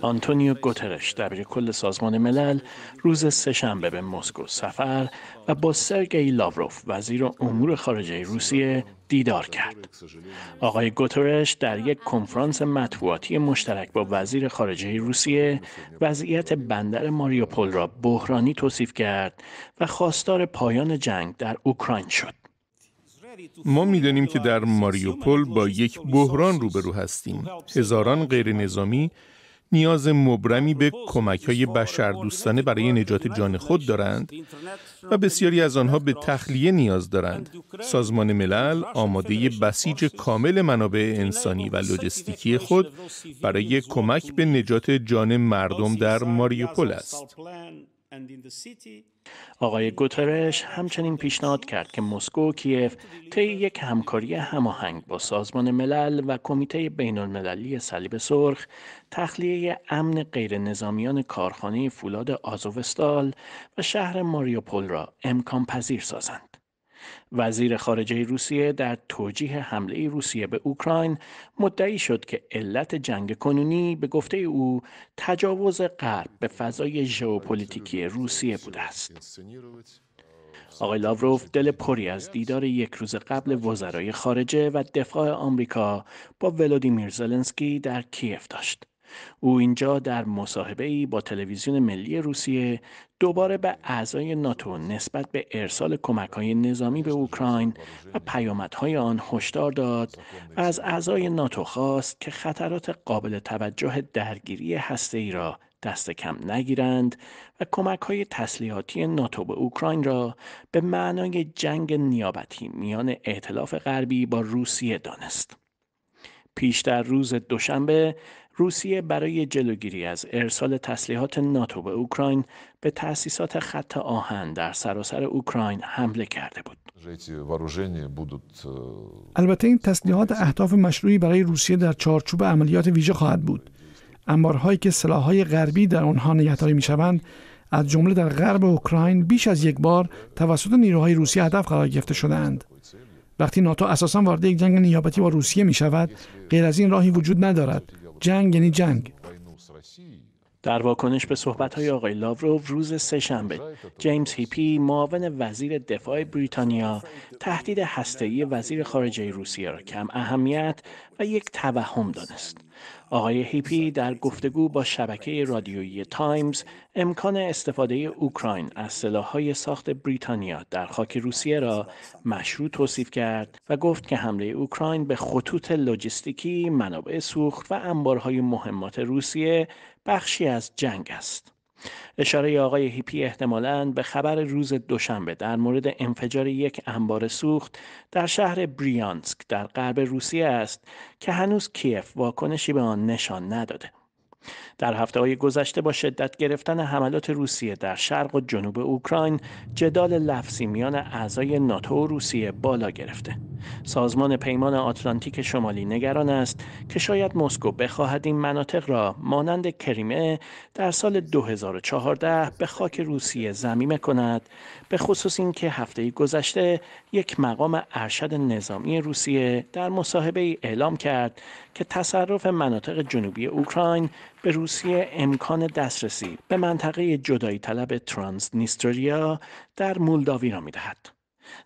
آنتونیو گوترش دبیر کل سازمان ملل روز سهشنبه به مسکو سفر و با سرگئی لاوروف وزیر امور خارجه روسیه دیدار کرد. آقای گوترش در یک کنفرانس مطبوعاتی مشترک با وزیر خارجه روسیه وضعیت بندر ماریوپول را بحرانی توصیف کرد و خواستار پایان جنگ در اوکراین شد. ما میدانیم که در ماریوپول با یک بحران روبرو هستیم. هزاران غیر نظامی نیاز مبرمی به کمک های دوستانه برای نجات جان خود دارند و بسیاری از آنها به تخلیه نیاز دارند. سازمان ملل آماده بسیج کامل منابع انسانی و لوجستیکی خود برای کمک به نجات جان مردم در ماریوپول است. آقای گوترش همچنین پیشنهاد کرد که مسکو و کیف طی یک همکاری هماهنگ با سازمان ملل و کمیته بین المللی صلیب سرخ تخلیه امن نظامیان کارخانه فولاد آزوستال و شهر ماریوپول را امکان پذیر سازند. وزیر خارجه روسیه در توجیه حمله روسیه به اوکراین مدعی شد که علت جنگ کنونی به گفته او تجاوز غرب به فضای ژئوپلیتیکی روسیه بوده است. آقای لاوروف دل پری از دیدار یک روز قبل وزرای خارجه و دفاع آمریکا با ولودیمیر زلنسکی در کیف داشت. او اینجا در مصاحبه ای با تلویزیون ملی روسیه دوباره به اعضای ناتو نسبت به ارسال کمک های نظامی به اوکراین و پیامدهای آن هشدار داد و از اعضای ناتو خواست که خطرات قابل توجه درگیری هسته ای را دست کم نگیرند و کمک های تسلیحاتی ناتو به اوکراین را به معنای جنگ نیابتی میان ائتلاف غربی با روسیه دانست. پیش در روز دوشنبه روسیه برای جلوگیری از ارسال تسلیحات ناتو به اوکراین به تأسیسات خط آهن در سراسر اوکراین حمله کرده بود. البته این تسلیحات اهداف مشروعی برای روسیه در چارچوب عملیات ویژه خواهد بود. انبارهایی که سلاحهای غربی در آنها نگهداری میشوند از جمله در غرب اوکراین بیش از یک بار توسط نیروهای روسیه هدف قرار گرفته شدهاند. وقتی ناتو اساسا وارد یک جنگ نیابتی با روسیه می شود، غیر از این راهی وجود ندارد جنگ یعنی جنگ در واکنش به صحبت‌های آقای لاوروف روز سهشنبه جیمز هیپی معاون وزیر دفاع بریتانیا تهدید هسته‌ای وزیر خارجه روسیه را کم اهمیت و یک توهم دانست آقای هیپی در گفتگو با شبکه رادیویی تایمز امکان استفاده اوکراین از سلاح‌های ساخت بریتانیا در خاک روسیه را مشروع توصیف کرد و گفت که حمله اوکراین به خطوط لوجستیکی، منابع سوخت و انبارهای مهمات روسیه بخشی از جنگ است. اشاره آقای هیپی احتمالاً به خبر روز دوشنبه در مورد انفجار یک انبار سوخت در شهر بریانسک در غرب روسیه است که هنوز کیف واکنشی به آن نشان نداده. در هفته های گذشته با شدت گرفتن حملات روسیه در شرق و جنوب اوکراین جدال لفظی میان اعضای ناتو و روسیه بالا گرفته. سازمان پیمان آتلانتیک شمالی نگران است که شاید مسکو بخواهد این مناطق را مانند کریمه در سال 2014 به خاک روسیه زمیمه کند به خصوص اینکه هفته گذشته یک مقام ارشد نظامی روسیه در مصاحبه ای اعلام کرد که تصرف مناطق جنوبی اوکراین به روسیه امکان دسترسی به منطقه جدایی طلب ترانس نیستریا در مولداوی را دهد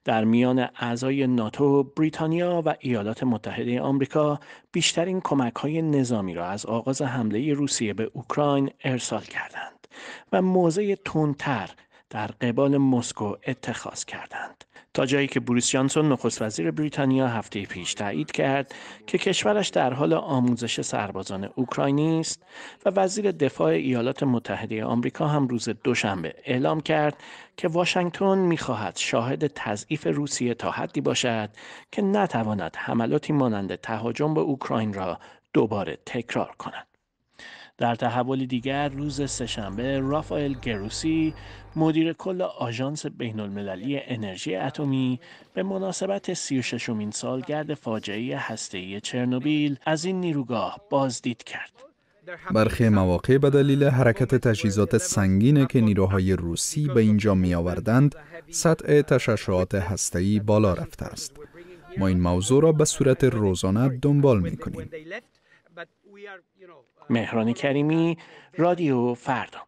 در میان اعضای ناتو بریتانیا و ایالات متحده آمریکا بیشترین کمک های نظامی را از آغاز حمله روسیه به اوکراین ارسال کردند و موضع تونتر در قبال مسکو اتخاذ کردند تا جایی که بوریس جانسون نخست وزیر بریتانیا هفته پیش تایید کرد که کشورش در حال آموزش سربازان اوکراینی است و وزیر دفاع ایالات متحده آمریکا هم روز دوشنبه اعلام کرد که واشنگتن میخواهد شاهد تضعیف روسیه تا حدی باشد که نتواند حملاتی مانند تهاجم به اوکراین را دوباره تکرار کند. در تحول دیگر روز سهشنبه رافائل گروسی مدیر کل آژانس بین المللی انرژی اتمی به مناسبت 36 مین سالگرد فاجعه هسته‌ای چرنوبیل از این نیروگاه بازدید کرد. برخی مواقع به دلیل حرکت تجهیزات سنگین که نیروهای روسی به اینجا می آوردند، سطح تشعشعات هسته‌ای بالا رفته است. ما این موضوع را به صورت روزانه دنبال می کنیم. مهران کریمی رادیو فردا